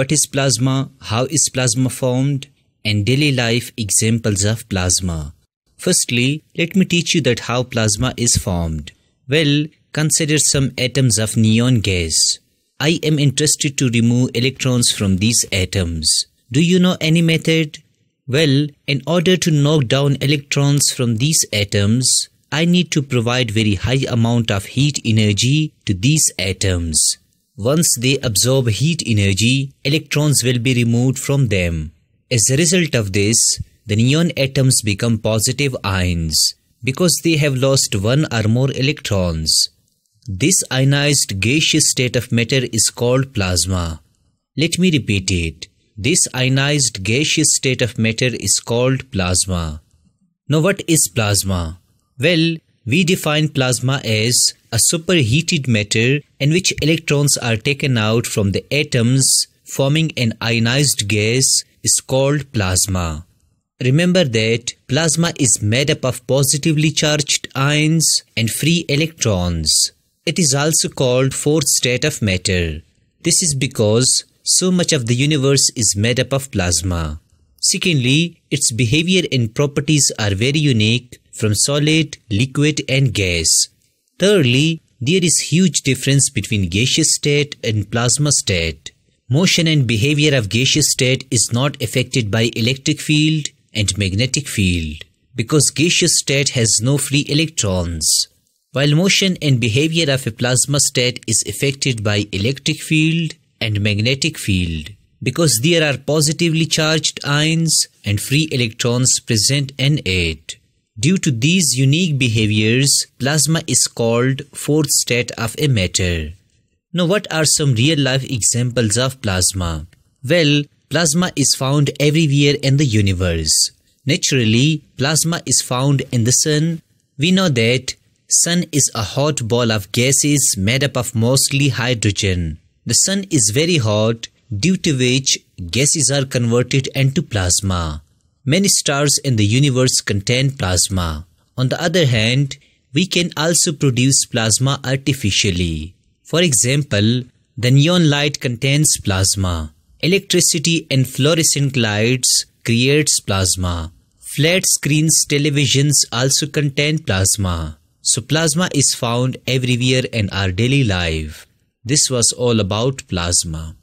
What is plasma? How is plasma formed? And daily life examples of plasma. Firstly, let me teach you that how plasma is formed. Well, consider some atoms of neon gas. I am interested to remove electrons from these atoms. Do you know any method? Well, in order to knock down electrons from these atoms, I need to provide very high amount of heat energy to these atoms. Once they absorb heat energy, electrons will be removed from them. As a result of this, the neon atoms become positive ions because they have lost one or more electrons. This ionized gaseous state of matter is called plasma. Let me repeat it. This ionized gaseous state of matter is called plasma. Now what is plasma? Well, we define plasma as a superheated matter in which electrons are taken out from the atoms forming an ionized gas is called plasma. Remember that plasma is made up of positively charged ions and free electrons. It is also called fourth state of matter. This is because so much of the universe is made up of plasma. Secondly, its behavior and properties are very unique from solid, liquid and gas. Thirdly, there is huge difference between gaseous state and plasma state. Motion and behavior of gaseous state is not affected by electric field and magnetic field because gaseous state has no free electrons. While motion and behavior of a plasma state is affected by electric field and magnetic field because there are positively charged ions and free electrons present in it. Due to these unique behaviors, plasma is called fourth state of a matter. Now what are some real-life examples of plasma? Well, plasma is found everywhere in the universe. Naturally, plasma is found in the sun. We know that sun is a hot ball of gases made up of mostly hydrogen. The sun is very hot due to which gases are converted into plasma. Many stars in the universe contain plasma. On the other hand, we can also produce plasma artificially. For example, the neon light contains plasma. Electricity and fluorescent lights creates plasma. Flat screens televisions also contain plasma. So plasma is found everywhere in our daily life. This was all about plasma.